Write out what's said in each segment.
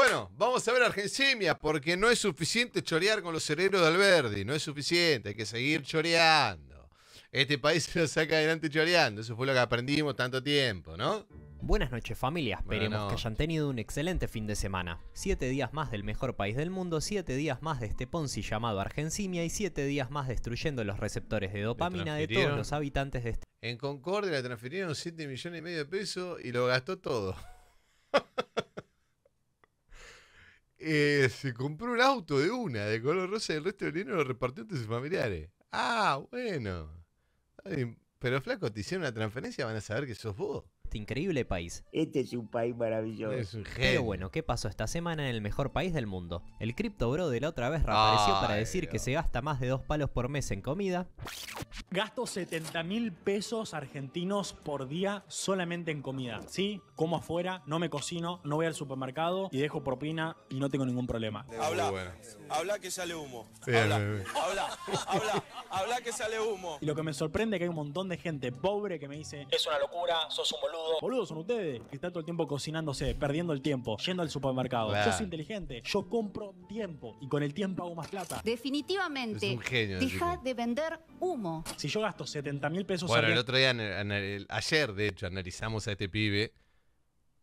Bueno, vamos a ver Argencimia, porque no es suficiente chorear con los cerebros de Alberdi, no es suficiente, hay que seguir choreando. Este país se lo saca adelante choreando, eso fue lo que aprendimos tanto tiempo, ¿no? Buenas noches familia, esperemos que hayan tenido un excelente fin de semana. Siete días más del mejor país del mundo, siete días más de este Ponzi llamado Argensimia y siete días más destruyendo los receptores de dopamina de todos los habitantes de este... En Concordia le transfirieron 7 millones y medio de pesos y lo gastó todo. eh, se compró un auto de una, de color rosa, y el resto del dinero lo repartió entre sus familiares. Ah, bueno. pero flaco, te hicieron una transferencia, van a saber que sos vos este increíble país. Este es un país maravilloso. Pero bueno, ¿qué pasó esta semana en el mejor país del mundo? El Crypto Bro de la otra vez reapareció para decir que se gasta más de dos palos por mes en comida. Gasto 70 mil pesos argentinos por día solamente en comida. Sí, como afuera, no me cocino, no voy al supermercado y dejo propina y no tengo ningún problema. Habla, habla que sale humo. habla, habla, habla, habla que sale humo. Y lo que me sorprende es que hay un montón de gente pobre que me dice, es una locura, sos un boludo boludo. son ustedes que están todo el tiempo cocinándose, perdiendo el tiempo, yendo al supermercado. Yo soy inteligente, yo compro tiempo y con el tiempo hago más plata. Es Definitivamente, un genio, deja de vender humo. Si yo gasto 70 mil pesos Bueno, el otro día, ayer, de hecho, analizamos a este pibe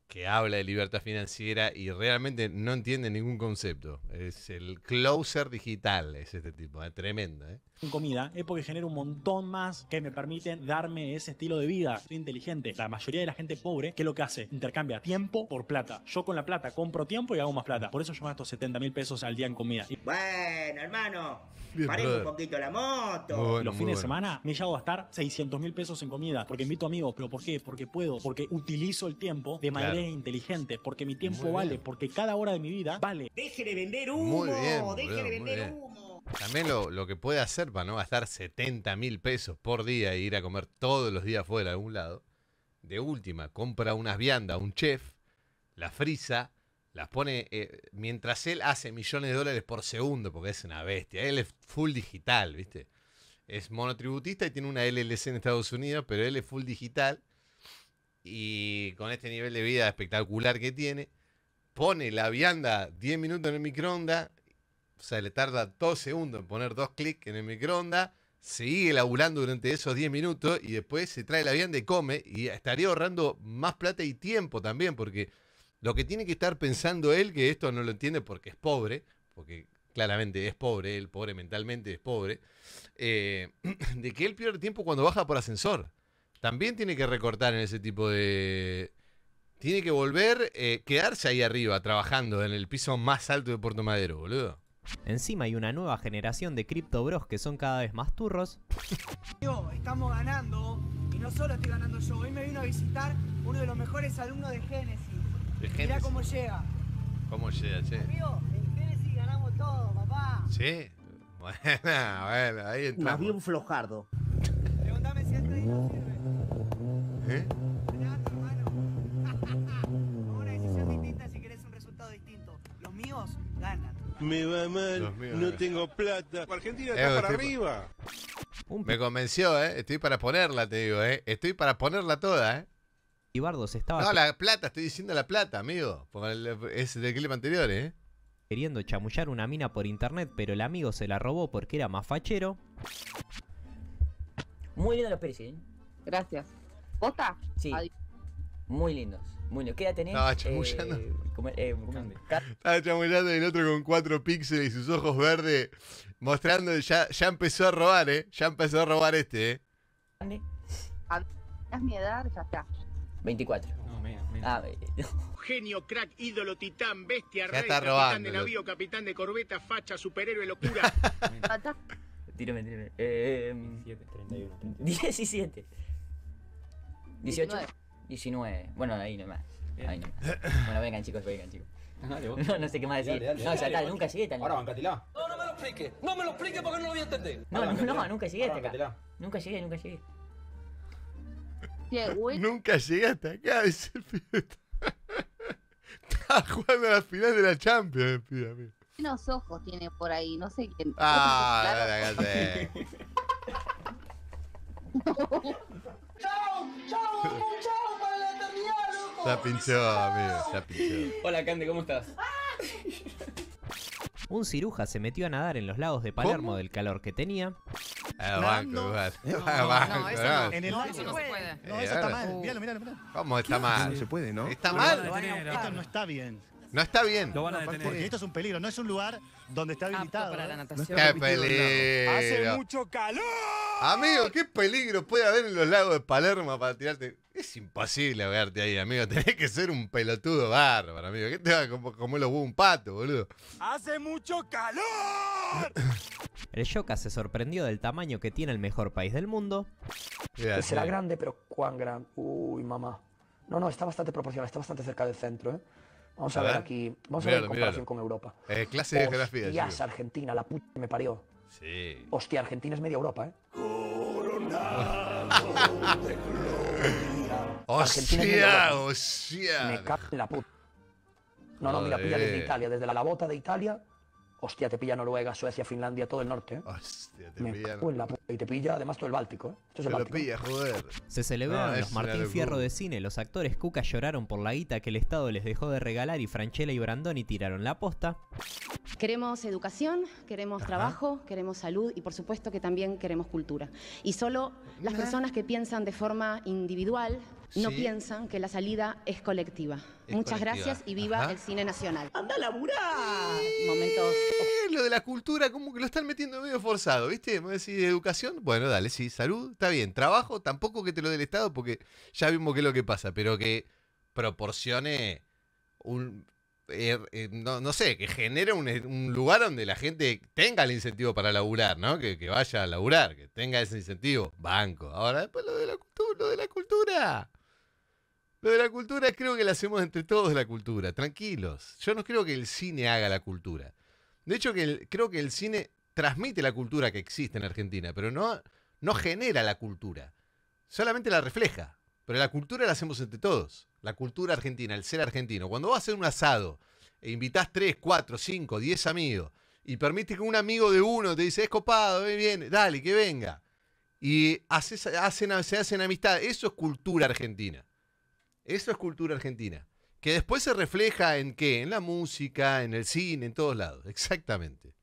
que habla de libertad financiera y realmente no entiende ningún concepto. Es el closer digital, es este tipo, es ¿eh? tremendo. ¿eh? En comida es porque genero un montón más que me permiten darme ese estilo de vida. Soy inteligente. La mayoría de la gente pobre, ¿qué es lo que hace? Intercambia tiempo por plata. Yo con la plata compro tiempo y hago más plata. Por eso yo gasto 70 mil pesos al día en comida. Bueno, hermano. Parece un poquito la moto. los fines de semana me llevo a gastar 600 mil pesos en comida porque invito amigos. ¿Pero por qué? Porque puedo. Porque utilizo el tiempo de manera inteligente. Porque mi tiempo vale. Porque cada hora de mi vida vale. Deje de vender humo. deje de vender humo. También lo, que puede hacer para no gastar 70 mil pesos por día e ir a comer todos los días fuera de algún lado, de última, compra unas viandas, un chef, las frisa, las pone, eh, mientras él hace millones de dólares por segundo, porque es una bestia, él es full digital, ¿viste? Es monotributista y tiene una LLC en Estados Unidos, pero él es full digital y con este nivel de vida espectacular que tiene, pone la vianda 10 minutos en el microondas, o sea, le tarda dos segundos en poner dos clics en el microondas, sigue laburando durante esos 10 minutos y después se trae la vianda y come y estaría ahorrando más plata y tiempo también, porque lo que tiene que estar pensando él, que esto no lo entiende porque es pobre, porque claramente es pobre, él pobre mentalmente es pobre, eh, de que él pierde tiempo cuando baja por ascensor. También tiene que recortar en ese tipo de... Tiene que volver, eh, quedarse ahí arriba, trabajando en el piso más alto de Puerto Madero, boludo. Encima hay una nueva generación de cripto Bros que son cada vez más turros. Estamos ganando, y no solo estoy ganando yo, hoy me vino a visitar uno de los mejores alumnos de Genesis. ¿De cómo llega. ¿Cómo llega, che? Amigo, en Genesis ganamos todo, papá. Sí. Bueno, bueno, ahí entramos. Más bien flojardo. Preguntame si este sirve. ¿Eh? me va mal, no tengo plata. Argentina está para arriba. Me convenció, ¿eh? Estoy para ponerla, te digo, ¿eh? Estoy para ponerla toda, eh. estaba... No, la plata, estoy diciendo la plata, amigo. Es del clip anterior, ¿eh? Queriendo chamullar una mina por internet, pero el amigo se la robó porque era más fachero. Muy lindo los piercing. ¿eh? Gracias. ¿Posta? Sí. Muy lindos. Bueno, ¿qué edad tenés? Estaba chamullando. Eh, ¿cómo, eh, cómo? Estaba chamullando el otro con cuatro píxeles y sus ojos verdes, mostrando, ya, ya empezó a robar, ¿eh? Ya empezó a robar este, ¿eh? ¿Dónde? mi edad, ya está. 24. No, mira, mira. Ah, Genio, crack, ídolo, titán, bestia, rey, capitán robando, de navío, capitán de corbeta, facha, superhéroe, locura. tíreme, tíreme. Eh, 17, 31, 31. 17. 18. 19. 19. Bueno, ahí nomás. Ahí nomás. Bueno, vengan chicos, vengan chicos. No, no sé qué más decir. no, ya nunca llegué tan Ahora bancatilá. No, no me lo explique. No me lo explique porque no lo voy a entender. No, no, no, nunca llegué hasta acá. Nunca llegué, nunca llegué. Nunca llegué hasta acá, dice el pibe. Estaba jugando a la final de la Champions, el pibe, Unos ojos tiene por ahí, no sé quién. Ah, dale, ¡Chao! chau, chau para la eternidad, loco. Se pinchó, amigo, se pinchó. Hola, Cande, ¿cómo estás? Ah. Un ciruja se metió a nadar en los lagos de Palermo del calor que tenía. Ah, banco, igual. No, banco, no, ah, eso no. En el no, eh, eso no se puede. No, eso está mal. Uh. Míralo, míralo, míralo. ¿Cómo está mal? No se puede, ¿no? Está mal. Esto no está bien. No está bien. Lo van a Porque esto es un peligro, no es un lugar donde está habilitado. ¿eh? ¡Qué peligro! Hace mucho calor. Amigo, qué peligro puede haber en los lagos de Palermo para tirarte. Es imposible verte ahí, amigo. Tenés que ser un pelotudo bárbaro, amigo. ¿Qué te va a comer los un pato, boludo? ¡Hace mucho calor! el Yoka se sorprendió del tamaño que tiene el mejor país del mundo. Será grande, pero cuán grande. Uy, mamá. No, no, está bastante proporcional, está bastante cerca del centro, ¿eh? Vamos a, ver, aquí, vamos a ver en comparación con Europa. Eh, clase de geografía. es Argentina, la puta que me parió. Sí. Hostia, Argentina es media Europa, ¿eh? Coronado de gloria. Hostia, hostia. Me cago en la puta. No, no, mira, pilla desde Italia, desde la labota de Italia Hostia, te pilla Noruega, Suecia, Finlandia, todo el norte. ¿eh? Hostia, te pilla. Y te pilla además todo el Báltico. ¿eh? Te pilla, joder. Se celebró los Martín Fierro de cine, los actores Cuca lloraron por la guita que el Estado les dejó de regalar y Franchella y Brandoni tiraron la posta. Queremos educación, queremos trabajo, queremos salud y por supuesto que también queremos cultura. Y solo las personas que piensan de forma individual, no piensan que la salida es colectiva. Muchas gracias y viva el cine nacional. ¡Anda a laburar! Momentos. Eh, lo de la cultura, como que lo están metiendo medio forzado, ¿viste? Vamos a decir, educación, bueno, dale, sí, salud, está bien. Trabajo, tampoco que te lo dé el Estado, porque ya vimos qué es lo que pasa, pero que proporcione un. Eh, eh, no, sé, que genere un, lugar donde la gente tenga el incentivo para laburar, ¿no? Que, vaya a laburar, que tenga ese incentivo. Banco. Ahora, después lo de la, lo de la cultura. Lo de la cultura creo que la hacemos entre todos la cultura, tranquilos. Yo no creo que el cine haga la cultura. De hecho, que creo que el cine transmite la cultura que existe en Argentina, pero no, no genera la cultura. Solamente la refleja. Pero la cultura la hacemos entre todos. La cultura argentina, el ser argentino. Cuando vas a hacer un asado e invitas 3, 4, 5, 10 amigos y permites que un amigo de uno te dice, es copado, ven bien, dale, que venga. Y hacen, se hacen amistad. Eso es cultura argentina. Eso es cultura argentina. Que después se refleja en qué? En la música, en el cine, en todos lados. Exactamente.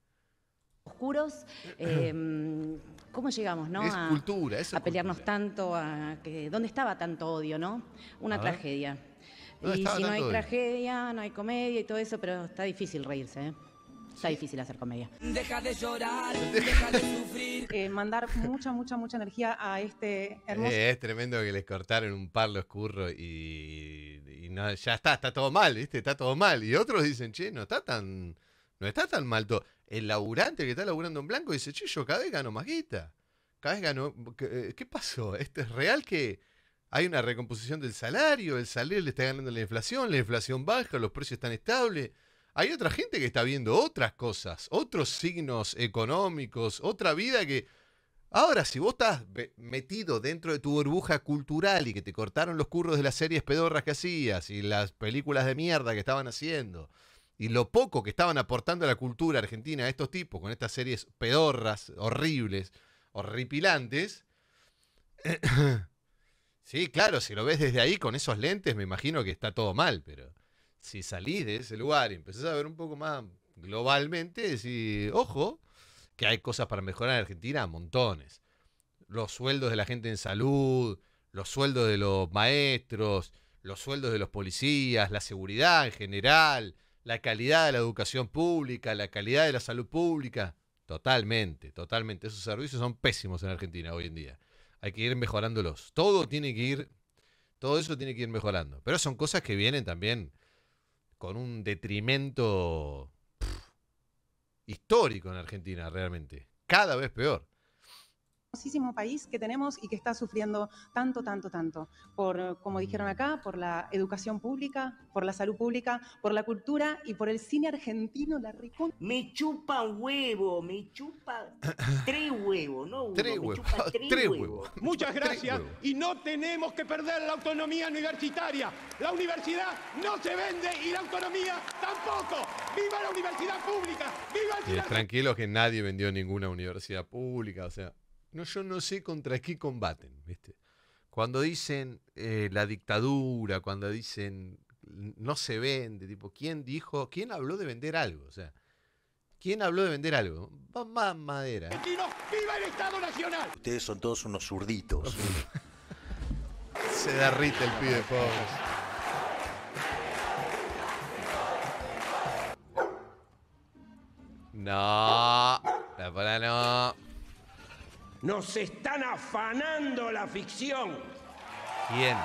Oscuros, em, ¿cómo llegamos, no? a, a pelearnos tanto, a que, ¿dónde estaba tanto odio, no? Una tragedia. Y si no hay tragedia, no hay comedia y todo eso, pero está difícil reírse, ¿eh? Está difícil hacer comedia. Deja de llorar, deja de sufrir. Eh, mandar mucha, mucha, mucha energía a este hermoso. Eh, es tremendo que les cortaron un par los curros y, ya está, está todo mal, ¿viste? Está todo mal. Y otros dicen, che, no está tan, no está tan mal todo. El laburante que está laburando en blanco dice, che, yo cada vez gano más guita. Cada vez gano. ¿Qué, eh, pasó? ¿Esto es real que.? hay una recomposición del salario, el salario le está ganando la inflación, la inflación baja, los precios están estables hay otra gente que está viendo otras cosas, otros signos económicos, otra vida que... Ahora, si vos estás metido dentro de tu burbuja cultural y que te cortaron los curros de las series pedorras que hacías y las películas de mierda que estaban haciendo y lo poco que estaban aportando a la cultura argentina a estos tipos con estas series pedorras, horribles, horripilantes. sí, claro, si lo ves desde ahí con esos lentes me imagino que está todo mal, pero si salís de ese lugar y empezás a ver un poco más globalmente, decís, ojo, que hay cosas para mejorar en Argentina, montones. Los sueldos de la gente en salud, los sueldos de los maestros, los sueldos de los policías, la seguridad en general, la calidad de la educación pública, la calidad de la salud pública. Totalmente, totalmente. Esos servicios son pésimos en Argentina hoy en día. Hay que ir mejorándolos. Todo tiene que ir, todo eso tiene que ir mejorando. Pero son cosas que vienen también con un detrimento histórico en Argentina, realmente. Cada vez peor hermosísimo país que tenemos y que está sufriendo tanto, tanto, tanto, por, como dijeron acá, por la educación pública, por la salud pública, por la cultura y por el cine argentino, la rico Me chupa huevo, me chupa tres huevos, no tres huevos tres, huevos. Muchas gracias y no tenemos que perder la autonomía universitaria. La universidad no se vende y la autonomía tampoco. ¡Viva la universidad pública! ¡Viva el tranquilo tranquilo que nadie vendió ninguna universidad pública, o sea no, yo no sé contra qué combaten, Cuando dicen eh, la dictadura, cuando dicen no se vende, tipo, ¿quién dijo, quién habló de vender algo? O sea, ¿quién habló de vender algo? Va más madera. ¡Viva el Estado Nacional! Ustedes son todos unos zurditos. se derrite el pibe, pobre. No, la no. Nos están afanando la ficción. ¿Quién?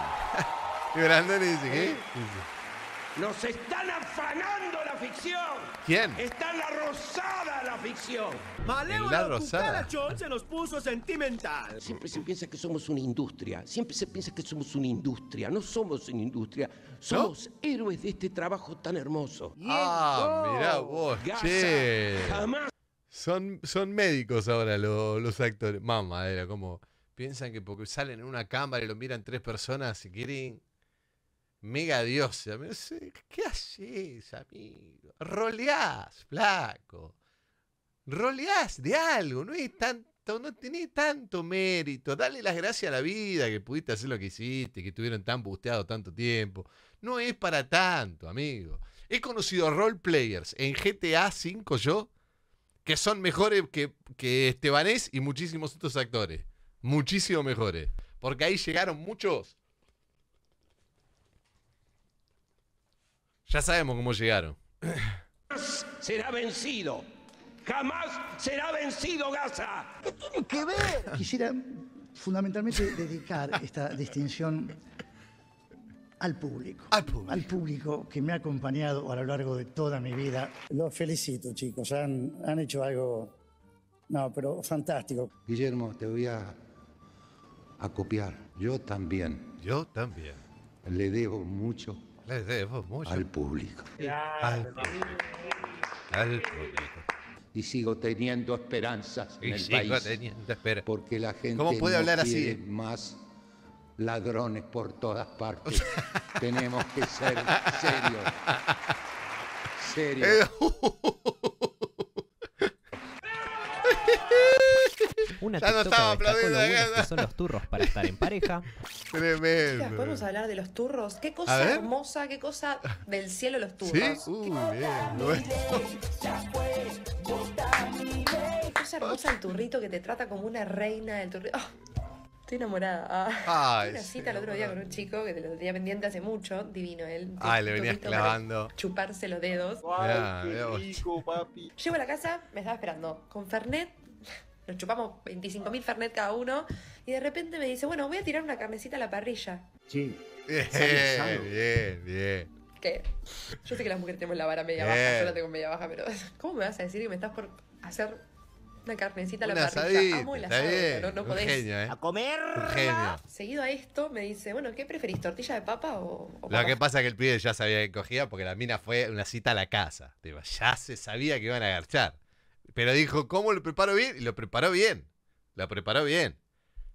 Grande dice, ¿eh? qué? Nos están afanando la ficción. ¿Quién? Está en la rosada la ficción. Malévolo rosada. se nos puso sentimental. Siempre se piensa que somos una industria. Siempre se piensa que somos una industria. No somos una industria. Somos héroes de este trabajo tan hermoso. Ah, mira vos, Jamás son, médicos ahora los, actores. Mamá, era como. Piensan que porque salen en una cámara y lo miran tres personas, y quieren. Mega dioses ¿Qué haces, amigo? Roleás, flaco. Roleás de algo. No es tanto, no tenés tanto mérito. Dale las gracias a la vida que pudiste hacer lo que hiciste, que estuvieron tan busteados tanto tiempo. No es para tanto, amigo. He conocido a roleplayers en GTA V yo que son mejores que, que Estebanés y muchísimos otros actores. Muchísimo mejores. Porque ahí llegaron muchos. Ya sabemos cómo llegaron. Será vencido. Jamás será vencido Gaza. ¿Qué que ver? Quisiera fundamentalmente dedicar esta distinción al público. Al público. Al público que me ha acompañado a lo largo de toda mi vida. Los felicito, chicos. Han, hecho algo, no, pero fantástico. Guillermo, te voy a, copiar. Yo también. Yo también. Le debo mucho. Le debo mucho. Al público. Al público. Al público y sigo teniendo esperanzas en el sigo Teniendo esperanzas. Porque la gente ¿Cómo puede hablar así? más ladrones por todas partes. Tenemos que ser serios. Serios. Una ya no estaba aplaudiendo. Que son los turros para estar en pareja. Tremendo. Mira, ¿Podemos hablar de los turros? Qué cosa hermosa, qué cosa del cielo los turros. ¿Sí? Uy, bien. Qué cosa hermosa el turrito que te trata como una reina del turrito. ¡Ah! Estoy enamorada. Ah, una cita el otro día con un chico que te lo tenía pendiente hace mucho, divino él. Ah, le venías clavando. Chuparse los dedos. Ay, qué rico, papi. Llego a la casa, me estaba esperando con Fernet. Nos chupamos 25.000 Fernet cada uno. Y de repente me dice, bueno, voy a tirar una carnecita a la parrilla. Sí. Bien, bien, bien. ¿Qué? Yo sé que las mujeres tenemos la vara media baja, yo la tengo media baja, pero ¿cómo me vas a decir que me estás por hacer una carnecita la parrilla. Amo no, podés. ¿eh? A comer. Seguido a esto, me dice, bueno, ¿qué preferís, tortilla de papa o, Lo que pasa es que el pibe ya sabía que cogía porque la mina fue una cita a la casa. ya se sabía que iban a agarchar. Pero dijo, ¿cómo lo preparo bien? Y lo preparó bien. Lo preparó bien.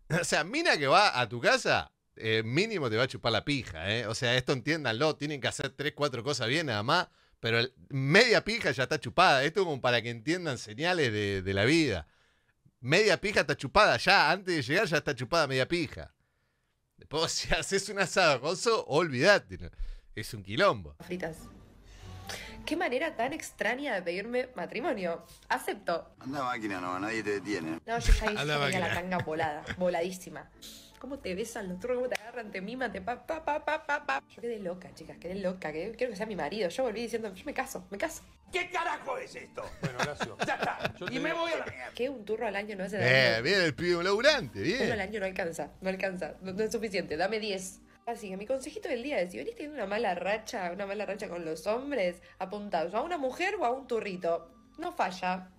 O sea, mina que va a tu casa, eh, mínimo te va a chupar la pija, ¿eh? O sea, esto entiéndanlo, tienen que hacer tres, cuatro cosas bien nada más pero el, media pija ya está chupada. Esto es como para que entiendan señales de, la vida. Media pija está chupada ya, antes de llegar ya está chupada media pija. Después si haces un asado con olvídate. Es un quilombo. Fritas. Qué manera tan extraña de pedirme matrimonio. Acepto. Anda máquina, no, nadie te detiene. No, yo que hice la tanga volada, voladísima cómo te besan los turros, cómo te agarran, te miman, pa, pa, pa, pa, pa, pa. Yo quedé loca, chicas, quedé loca, que quiero que sea mi marido. Yo volví diciendo, yo me caso, me caso. ¿Qué carajo es esto? Bueno, gracias ya está. y me voy a la mierda. ¿Qué? Un turro al año no hace nada. Eh, bien, el pibe un laburante, bien. Uno al año no alcanza, no alcanza, no, es suficiente, dame 10. Así que mi consejito del día es, si venís teniendo una mala racha, una mala racha con los hombres, apuntaos a una mujer o a un turrito. No falla.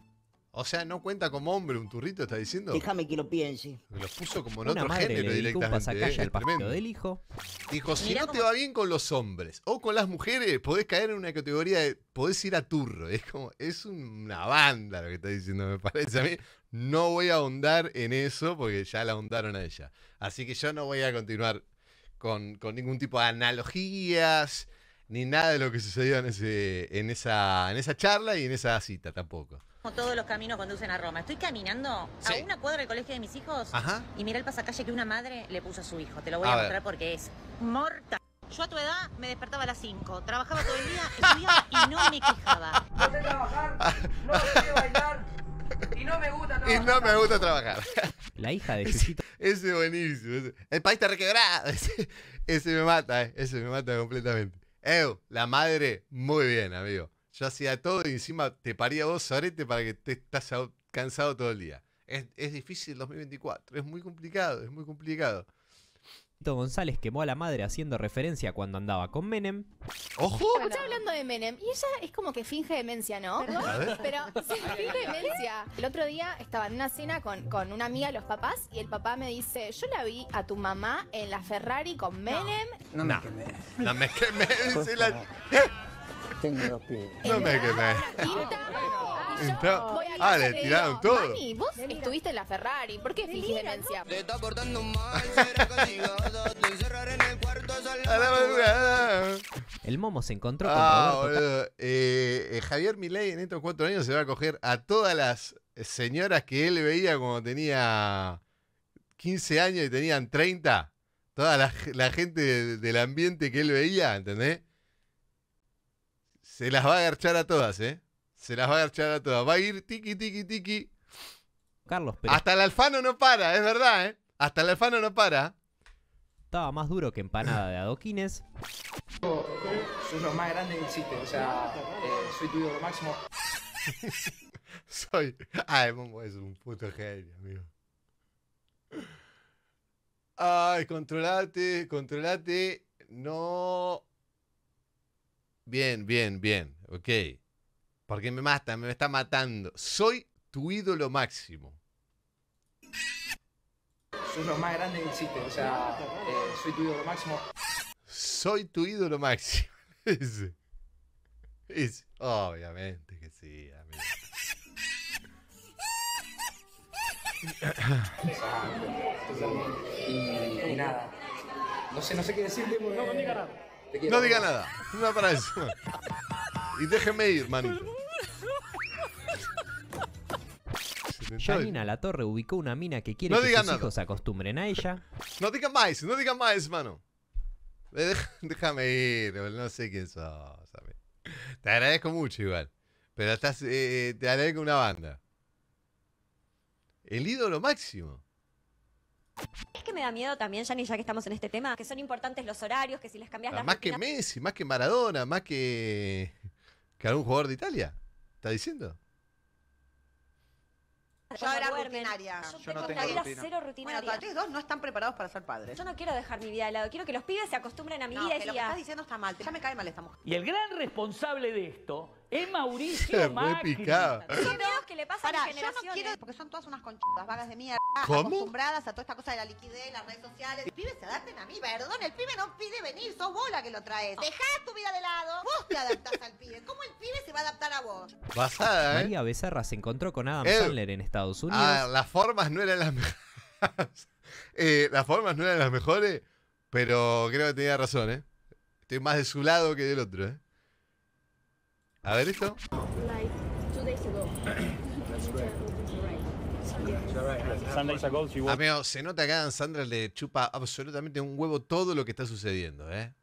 O sea, no cuenta como hombre un turrito, está diciendo. Déjame que lo piense. Lo puso como en otro género le directamente. ¿eh? del hijo. Dijo, si no te va bien con los hombres o con las mujeres, podés caer en una categoría de podés ir a turro. Es como, es una banda lo que está diciendo, me parece a mí. No voy a ahondar en eso porque ya la ahondaron a ella. Así que yo no voy a continuar con, con ningún tipo de analogías ni nada de lo que sucedió en, ese, en, esa, en esa charla y en esa cita tampoco. Todos los caminos conducen a Roma. Estoy caminando a una cuadra del colegio de mis hijos y mira el pasacalle que una madre le puso a su hijo. Te lo voy a, mostrar porque es morta Yo a tu edad me despertaba a las 5, trabajaba todo el día, estudiaba y no me quejaba. No sé trabajar, no sé bailar y no me gusta trabajar. Y no me gusta trabajar. La hija de Ese es buenísimo. El país está requebrado. Ese, ese me mata, eh. ese me mata completamente. Ew, la madre, muy bien, amigo. Yo hacía todo y encima te paría vos, Sorete, para que te estás cansado todo el día. Es, es difícil el 2024, es muy complicado, es muy complicado. González quemó a la madre haciendo referencia cuando andaba con Menem. ¡Ojo! escucha hablando de Menem y ella es como que finge demencia, ¿no? Pero finge demencia. El otro día estaba en una cena con, con una amiga de los papás y el papá me dice, yo la vi a tu mamá en la Ferrari con Menem. No, me quemé. No me tengo dos pies. No me quemé. ah, le tiraron todo. vos estuviste en la Ferrari, ¿por qué fingís demencia? Te está portando mal, será castigado, te encerraré en el cuarto El momo se encontró con ah, boludo. Eh, eh, Javier Milei en estos cuatro años se va a coger a todas las señoras que él veía cuando tenía 15 años y tenían 30. Toda la, la gente del ambiente que él veía, ¿entendés? Se las va a agarchar a todas, ¿eh? Se las va a agarchar a todas. Va a ir tiki, tiki, tiki. Carlos Pérez. Hasta el Alfano no para, es verdad, ¿eh? Hasta el Alfano no para. Estaba más duro que empanada de adoquines. Soy lo más grande que existe, o sea, eh, soy tu lo máximo. soy. Ay, Momo es un puto genio, amigo. Ay, controlate, controlate. No Bien, bien, bien. Ok. Porque me mata, me está matando. Soy tu ídolo máximo. Soy lo más grande del sitio, O sea, eh, soy tu ídolo máximo. Soy tu ídolo máximo. Obviamente que sí, amigo. y, nada. No sé, no sé qué decirte. No, no diga nada. No diga nada. No para eso. Y déjeme ir, manito. Yanina La Torre ubicó una mina que quiere que los hijos se acostumbren a ella. No diga más, no diga más, mano. Eh, déjame ir, no sé quién sos. Te agradezco mucho igual. Pero estás, eh, eh, te agradezco una banda. El ídolo máximo. Es que me da miedo también, Jani, ya que estamos en este tema, que son importantes los horarios, que si les cambias ah, las rutinas... Más que Messi, más que Maradona, más que, que algún jugador de Italia. ¿estás diciendo? Yo era rutinaria. Yo, tengo no una cero rutinaria. Bueno, dos no están preparados para ser padres. Yo no quiero dejar mi vida de lado. Quiero que los pibes se acostumbren a mi vida y lo que estás diciendo está mal. Ya me cae mal esta mujer. Y el gran responsable de esto es Mauricio Macri. Picado. Son videos que le pasan a yo generaciones. Porque son todas unas conchudas, vagas de mierda. ¿Cómo? Acostumbradas a toda esta cosa de la liquidez, las redes sociales. El pibe se adapten a mí, perdón. El pibe no pide venir, sos vos la que lo traes. Dejá tu vida de lado. Vos te adaptás al pibe. ¿Cómo el pibe se va a adaptar a vos? Pasada, ¿eh? María Becerra se encontró con Adam Sandler en Estados ah, Unidos. Ah, las formas no eran las mejores. Eh, las formas no eran las mejores, pero creo que tenía razón, ¿eh? Estoy más de su lado que del otro, ¿eh? A ver esto. se nota que a Sandra le chupa absolutamente un huevo todo lo que está sucediendo, ¿eh?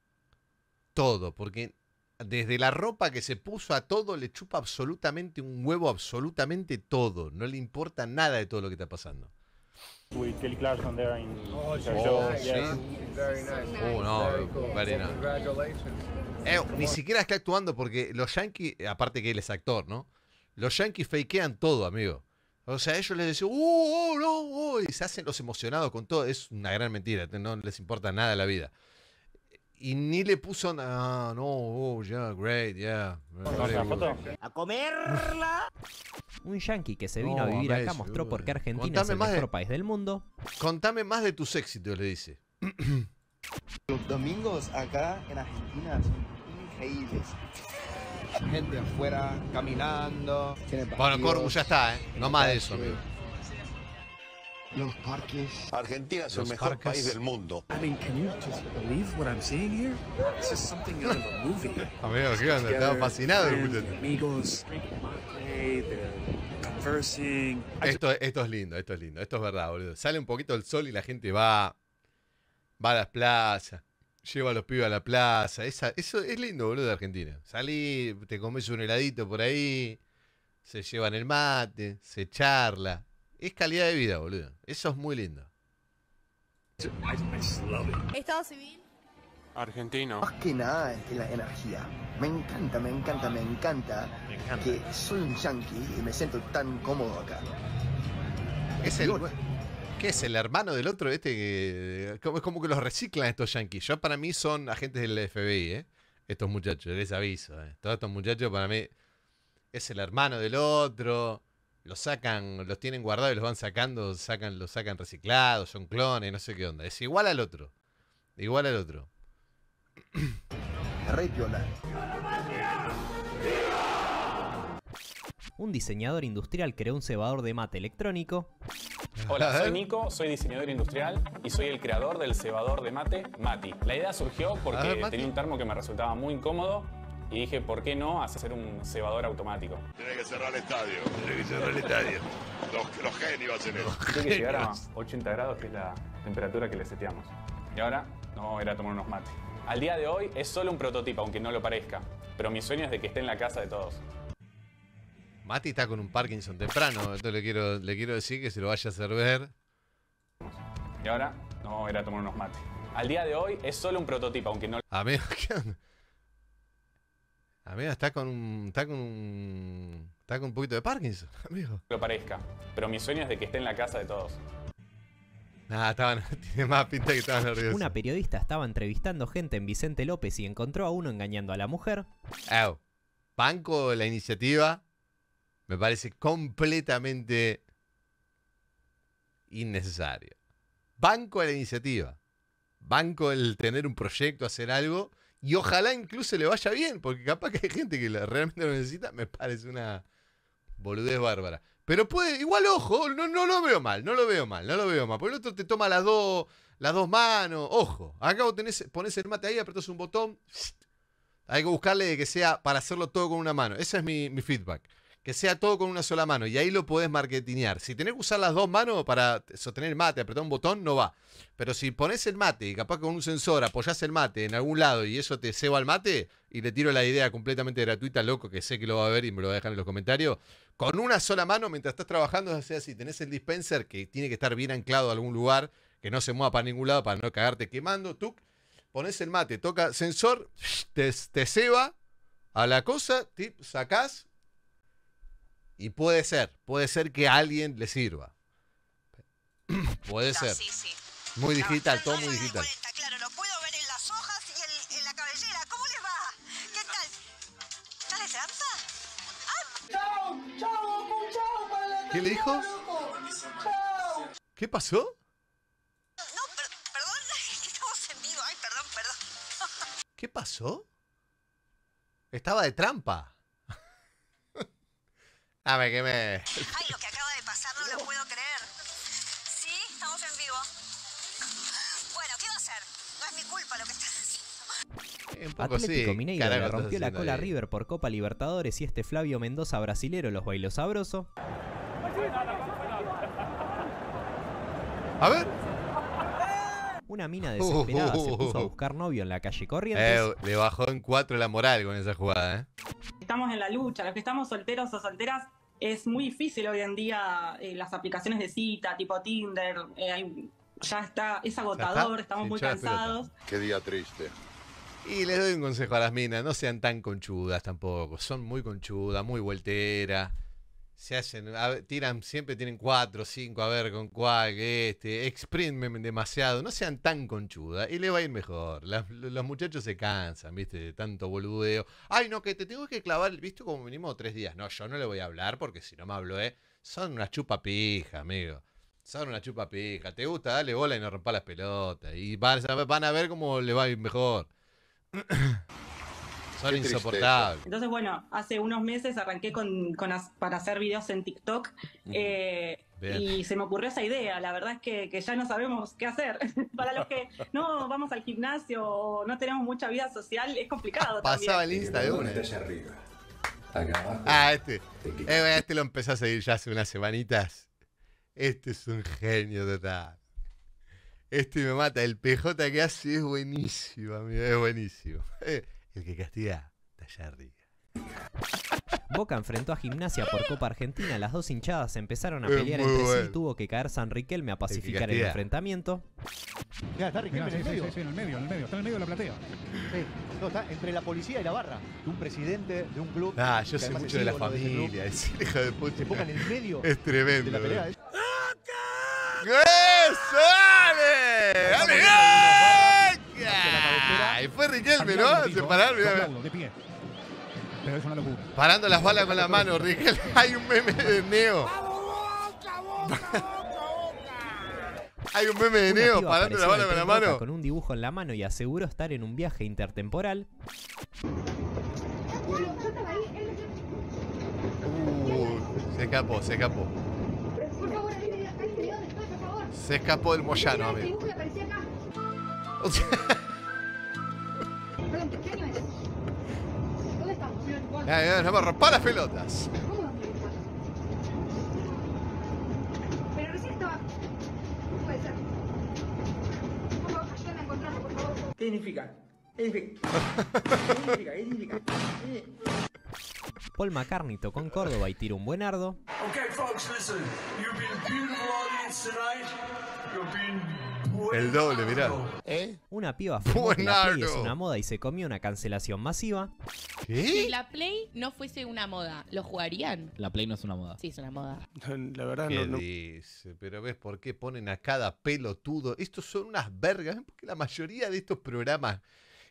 Todo, porque desde la ropa que se puso a todo le chupa absolutamente un huevo, absolutamente todo. No le importa nada de todo lo que está pasando oh, oh Very nice. Oh, no, Congratulations. Eh, ni siquiera está actuando porque los Yankees, aparte que él es actor, ¿no? Los Yankees fakean todo, amigo. O sea, ellos les dicen, uh, oh, no, oh, y se hacen los emocionados con todo. Es una gran mentira, no les importa nada la vida. Y ni le puso, ah, no, oh, yeah, great, yeah. ¿A comerla? un yankee que se vino a vivir acá mostró por qué Argentina es el mejor país del mundo. Contame más de tus éxitos, le dice. Los domingos acá en Argentina son increíbles. Gente afuera, caminando. Bueno, Corbu ya está, ¿eh? No más de eso, amigo. Los parques. Argentina es el mejor país del mundo. I mean, can you just believe what a movie. fascinado. Amigos, Esto, esto es lindo, esto es lindo, esto es verdad, boludo. Sale un poquito el sol y la gente va, va a las plazas, lleva a los pibes a la plaza. Esa, eso es lindo, boludo, de Argentina. Salí, te comes un heladito por ahí, se llevan el mate, se charla. Es calidad de vida, boludo. Eso es muy lindo. Estado civil. Argentino. Más que nada es la energía. Me encanta, me encanta, me encanta, me encanta. que soy un yankee y me siento tan cómodo acá. el, ¿Qué es el hermano del otro? Este que, es como que los reciclan estos yankees. Yo para mí son agentes del FBI, ¿eh? Estos muchachos, les aviso. ¿eh? Todos estos muchachos para mí es el hermano del otro los sacan, los tienen guardados y los van sacando, sacan, los sacan reciclados, son clones, no sé qué onda. Es igual al otro. Igual al otro. Rey Un diseñador industrial creó un cebador de mate electrónico. Hola, soy Nico, soy diseñador industrial y soy el creador del cebador de mate Mati. La idea surgió porque tenía un termo que me resultaba muy incómodo y dije, ¿por qué no hacer un cebador automático? Tiene que cerrar el estadio. Tiene que cerrar el estadio. Los, genios hacen eso. Tiene que llegar a 80 grados, que es la temperatura que le seteamos. Y ahora no era tomar unos mates. Al día de hoy es solo un prototipo, aunque no lo parezca. Pero mi sueño es de que esté en la casa de todos. Mati está con un Parkinson temprano, entonces le quiero, le quiero decir que se lo vaya a hacer ver. Y ahora no era tomar unos mates. Al día de hoy es solo un prototipo, aunque no... A menos Amiga está con un. Está con un. poquito de Parkinson, amigo. Que parezca. Pero mi sueño es de que esté en la casa de todos. Nah, tiene más pinta que estaban nerviosos. Una periodista estaba entrevistando gente en Vicente López y encontró a uno engañando a la mujer. Ew. Banco la iniciativa. Me parece completamente innecesario. Banco de la iniciativa. Banco el tener un proyecto, hacer algo y ojalá incluso le vaya bien, porque capaz que hay gente que realmente lo necesita. Me parece una boludez bárbara. Pero puede, igual ojo, no, no lo veo mal, no lo veo mal, no lo veo mal. por el otro te toma las dos, las dos manos. Ojo, acá vos tenés, ponés el mate ahí, apretás un botón. Hay que buscarle que sea para hacerlo todo con una mano. Ese es mi feedback que sea todo con una sola mano y ahí lo puedes marketinear. Si tenés que usar las dos manos para sostener el mate, apretar un botón, no va. Pero si pones el mate y capaz con un sensor apoyás el mate en algún lado y eso te ceba al mate y le tiro la idea completamente gratuita, loco, que sé que lo va a ver y me lo va a dejar en los comentarios. Con una sola mano, mientras estás trabajando, o sea, así, si tenés el dispenser que tiene que estar bien anclado a algún lugar, que no se mueva para ningún lado para no cagarte quemando, tú pones el mate, toca sensor, te, te ceba a la cosa, sacás y puede ser, puede ser que a alguien le sirva. Puede ser. Sí, sí. Muy digital, no, todo muy digital. Cuenta, claro, lo puedo ver en las hojas y en, en la cabellera. ¿Cómo les va? ¿Qué tal? ¿Está de trampa? ¡Chao! ¡Chao! ¡Chao! Para la ¿Qué le dijo? ¡Chao! ¿Qué pasó? No, per perdón, estamos en vivo. Ay, perdón, perdón. ¿Qué pasó? Estaba de trampa. A ver, que me. Ay, lo que acaba de pasar no lo puedo creer. Sí, estamos en vivo. Bueno, ¿qué va a hacer? No es mi culpa lo que está haciendo. poco Atlético sí, Mineiro le rompió la cola River por Copa Libertadores y este Flavio Mendoza brasilero los bailó sabroso. A ver. Una mina desesperada se puso a uh. buscar novio en la calle Corrientes. Eh, le bajó en cuatro la moral con esa jugada, ¿eh? Estamos en la lucha. Los que estamos solteros o solteras, es muy difícil hoy en día eh, las aplicaciones de cita, tipo Tinder. ya está, es agotador, estamos muy cansados. Qué día triste. Y les doy un consejo a las minas, no sean tan conchudas tampoco. Son muy conchudas, muy volteras se hacen, tiran, siempre tienen cuatro, cinco, a ver con cuál, este, exprimen demasiado, no sean tan conchuda y le va a ir mejor. los muchachos se cansan, viste, de tanto boludeo. Ay, no, que te tengo que clavar, viste, como mínimo tres días. No, yo no le voy a hablar porque si no me hablo, eh. Son una chupa pija, amigo. Son una chupa pija. Te gusta, dale bola y no rompa las pelotas. Y van, van a ver cómo le va a ir mejor. Son Entonces, bueno, hace unos meses arranqué para hacer videos en TikTok. Eh, y se me ocurrió esa idea, la verdad es que, ya no sabemos qué hacer. para los que no vamos al gimnasio o no tenemos mucha vida social, es complicado. Pasaba el Insta de Ah, este. Eh, este lo empecé a seguir ya hace unas semanitas. Este es un genio total. Este me mata. El PJ que hace es buenísimo, amigo. Es buenísimo. El que castiga, arriba Boca enfrentó a Gimnasia por Copa Argentina. Las dos hinchadas empezaron a pelear entre sí. Tuvo que caer San Riquelme a pacificar el, enfrentamiento. Ya, está Riquelme en, el medio. en el medio. en el medio, está en el medio de la platea. No, está entre la policía y la barra. un presidente de un club. Ah, yo sé mucho de la familia. de Se pongan en el medio. Es tremendo. De la Riquelme, ¿no? separar, mira. Pero es una locura. Parando las balas con la mano, Riquelme. Hay un meme de Neo. Hay un meme de Neo parando la bala con la mano. Con un dibujo en la mano y aseguró estar en un viaje intertemporal. Uh, se escapó, se escapó. Se escapó del Moyano, amigo. O Eh, Ay, las pelotas. ¿Qué significa? ¿Qué significa? Paul McCartney tocó Córdoba y tiró un buen ardo. Okay, folks, listen. You've been beautiful audience tonight. You've been el doble, mirá. ¿Eh? Una piba fue una moda y se comió una cancelación masiva. ¿Qué? Si la Play no fuese una moda, ¿lo jugarían? La Play no es una moda. Sí, es una moda. La verdad no, Dice? Pero ves por qué ponen a cada pelotudo. Estos son unas vergas. Porque la mayoría de estos programas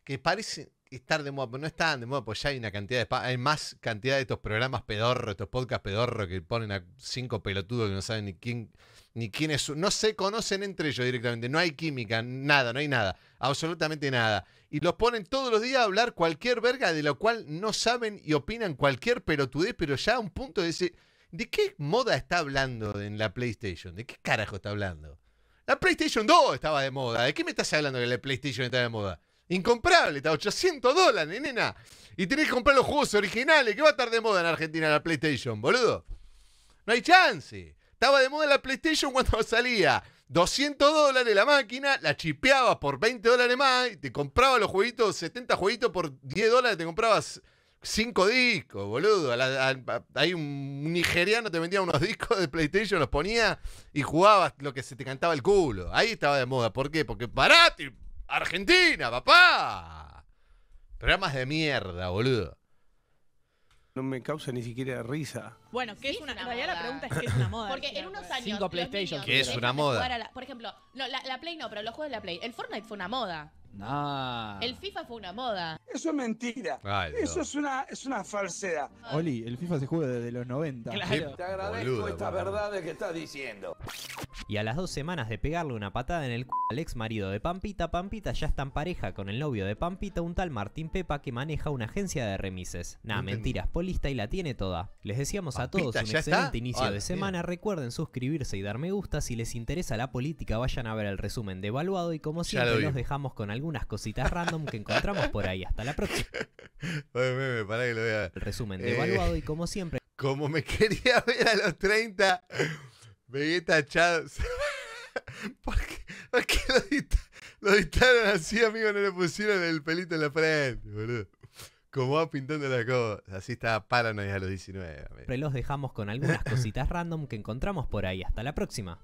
que parecen estar de moda, pero no estaban de moda, pues ya hay una cantidad de hay más cantidad de estos programas pedorro, estos podcasts pedorro que ponen a cinco pelotudos que no saben ni quién ni quién es, no se conocen entre ellos directamente, no hay química, nada, no hay nada, absolutamente nada. Y los ponen todos los días a hablar cualquier verga de lo cual no saben y opinan cualquier pelotudez, pero ya a un punto de decir, ¿de qué moda está hablando en la PlayStation? ¿De qué carajo está hablando? La PlayStation 2 estaba de moda, ¿de qué me estás hablando que la PlayStation está de moda? Incomprable, está 800 dólares, nena. Y tenés que comprar los juegos originales. ¿Qué va a estar de moda en Argentina la PlayStation, boludo? No hay chance. Estaba de moda la PlayStation cuando salía 200 dólares la máquina, la chipeabas por 20 dólares más y te compraba los jueguitos, 70 jueguitos por 10 dólares, te comprabas 5 discos, boludo. Ahí un nigeriano te vendía unos discos de PlayStation, los ponía y jugabas lo que se te cantaba el culo. Ahí estaba de moda. ¿Por qué? Porque parate Argentina, papá. Programas de mierda, boludo. No me causa ni siquiera risa. Bueno, ¿qué es una, en moda. la pregunta es qué es una moda. Porque en unos años. Cinco PlayStation, es una moda. por ejemplo, no, la Play no, pero los juegos de la Play. El Fortnite fue una moda. El FIFA fue una moda. Eso es mentira. Eso es una, es una falsedad. Oli, el FIFA se juega desde los 90. Claro. Te agradezco esta estas que estás diciendo. Y a las dos semanas de pegarle una patada en el c al ex marido de Pampita, Pampita ya está en pareja con el novio de Pampita, un tal Martín Pepa que maneja una agencia de remises. Nah, mentiras, polista y la tiene toda. Les decíamos a todos un excelente inicio ah, de semana. Recuerden suscribirse y dar me gusta. Si les interesa la política, vayan a ver el resumen de y como siempre los dejamos con algo algunas cositas random que encontramos por ahí. Hasta la próxima. Oye, meme, para que lo vea. El resumen devaluado y como siempre. Eh, como me quería ver a los 30, me Chad. ¿Por qué, por qué lo, dictaron así, amigo? No le pusieron el pelito en la frente, boludo. Como va pintando la cosa. Así estaba paranoia a los 19. Pero los dejamos con algunas cositas random que encontramos por ahí. Hasta la próxima.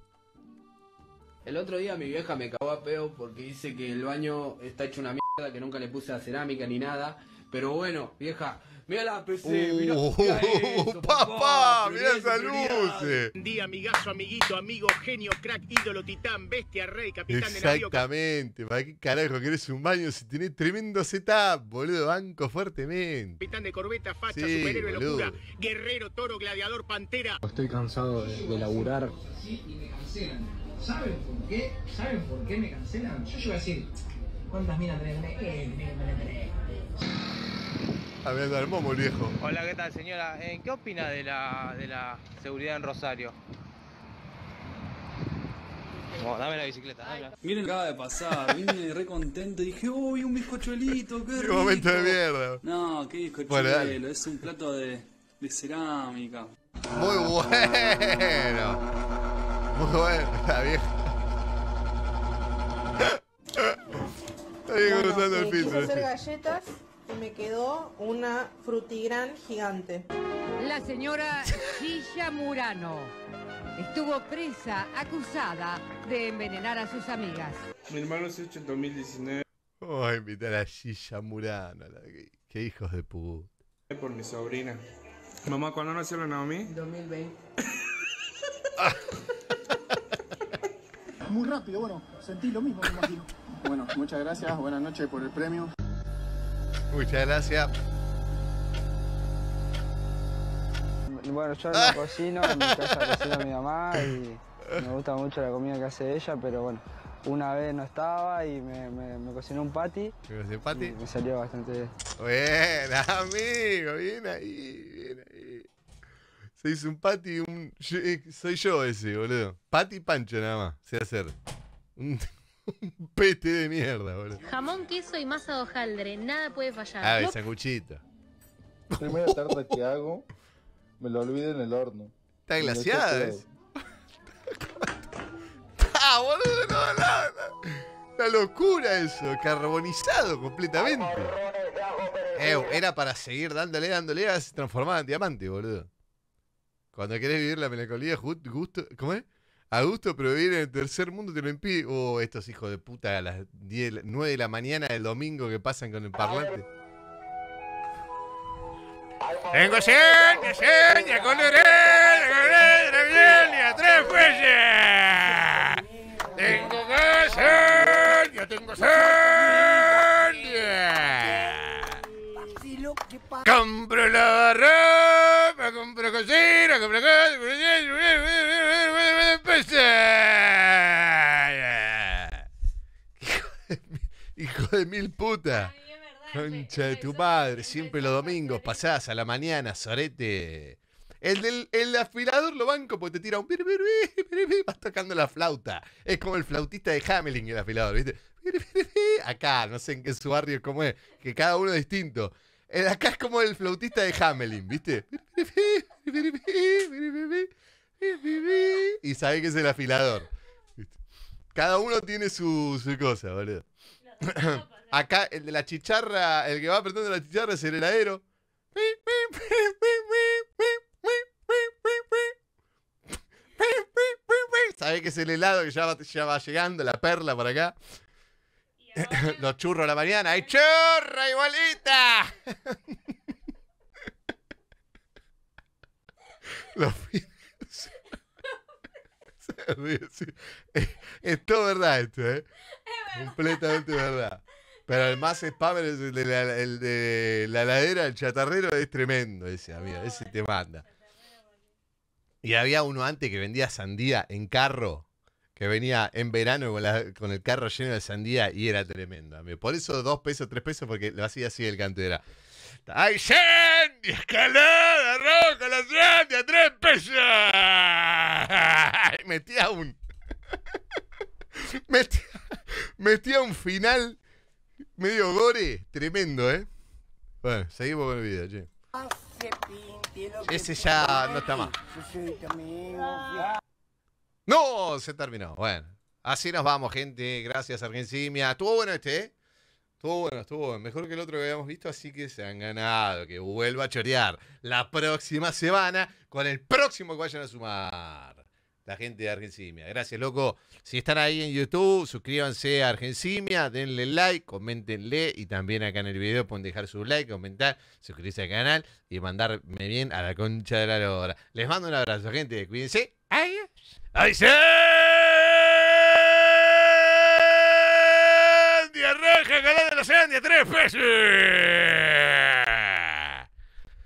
El otro día mi vieja me cagó a peo porque dice que el baño está hecho una mierda, que nunca le puse a cerámica ni nada. Pero bueno, vieja, mira la PC, mira. Uh, papá, mirá esa luz. Eh. Buen día, amigazo, amiguito, amigo, genio, crack, ídolo, titán, bestia, rey, capitán de navío. Exactamente, ¿para qué carajo querés un baño si tenés tremendo setup, boludo? Banco fuertemente. Capitán de corbeta, facha, superhéroe, locura, guerrero, toro, gladiador, pantera. Estoy cansado de, de laburar ¿Saben por qué? ¿Saben por qué me cancelan? Yo iba a decir, ¿cuántas minas tenés? Eh, ver, al momo, el viejo. Hola, ¿qué tal, señora? Eh, ¿Qué opina de la, de la seguridad en Rosario? dame la bicicleta, dame Miren, acaba de pasar, vine re contento y dije, uy, un bizcochuelito, qué rico. Qué momento de mierda. No, qué bizcochuelo, es un plato de, de cerámica. Muy bueno. Ah. Muy bueno, está bien. Está bien bueno, usando el piso. Eh, hacer este. galletas y me quedó una frutigrán gigante. La señora Gilla Murano estuvo presa, acusada de envenenar a sus amigas. Mi hermano se hecho en 2019. Oh, invitar a Gilla Murano. Qué hijos de puta. Por mi sobrina. Mamá, ¿cuándo nació la Naomi? 2020. muy rápido. Bueno, sentí lo mismo, me imagino. bueno, muchas gracias. Buenas noches por el premio. Muchas gracias. Bueno, yo no ah. cocino, en mi casa cocina mi mamá y me gusta mucho la comida que hace ella, pero bueno, una vez no estaba y me, cocinó un patty. ¿Me un pati? Y me salió bastante bien. Buena, amigo, bien ahí, bien ahí. Se un Patty, un. Eh, soy yo ese, boludo. y Pancho nada más. se hacer. Un, pete de mierda, boludo. Jamón, queso y masa de hojaldre. Nada puede fallar. Ah, el sanguchito. Primera tarta que hago, me lo olvido en el horno. Está glaciada, ¿ves? ah, boludo, no, no, no. locura eso, carbonizado completamente. era para seguir dándole, dándole, se transformaba en diamante, boludo. Cuando querés vivir la melancolía, gusto, ¿cómo es? A gusto, pero vivir en el tercer mundo te lo impide. Oh, estos hijos de puta a las 10, 9 de la mañana del domingo que pasan con el parlante. Tengo seña, ya con ya tres fuelles. Tengo ya tengo seña. Compro la barra. Hijo, de mil puta. Concha de tu madre. Siempre los domingos pasadas a la mañana, sorete. El del el afilador lo banco porque te tira un. Vas tocando la flauta. Es como el flautista de Hamelin, el afilador, ¿viste? Acá, no sé en qué su barrio cómo es. Que cada uno es distinto. Acá es como el flautista de Hamelin, ¿viste? Y sabe que es el afilador. Cada uno tiene su, su cosa, boludo. Acá el de la chicharra, el que va apretando la chicharra es el heladero. Sabe que es el helado que ya va, ya va llegando, la perla por acá. Los churros la mañana. ¡ay, churra igualita! Los es, todo verdad esto, ¿eh? Completamente verdad. Pero el más spam el de la, el de la ladera, el chatarrero, es tremendo ese, amigo. Ese te manda. Y había uno antes que vendía sandía en carro que venía en verano con, el carro lleno de sandía y era tremenda. Por eso dos pesos, tres pesos, porque lo hacía así el cantera. ¡Ay, sandía! ¡Escalada! ¡Roja! ¡La sandía! ¡Tres pesos! Metía un... metía, metía un final medio gore. Tremendo, ¿eh? Bueno, seguimos con el video, che. Ese ya no está más. No, se terminó. Bueno, así nos vamos, gente. Gracias, Argencimia. Estuvo bueno este, ¿eh? Estuvo bueno, estuvo bueno. Mejor que el otro que habíamos visto, así que se han ganado. Que vuelva a chorear la próxima semana con el próximo que vayan a sumar la gente de Argencimia. Gracias, loco. Si están ahí en YouTube, suscríbanse a Argencimia, denle like, comentenle y también acá en el video pueden dejar su like, comentar, suscribirse al canal y mandarme bien a la concha de la lora. Les mando un abrazo, gente. Cuídense. Adiós. ¡Adiós! Roja! canal de la Sandia, tres pesos!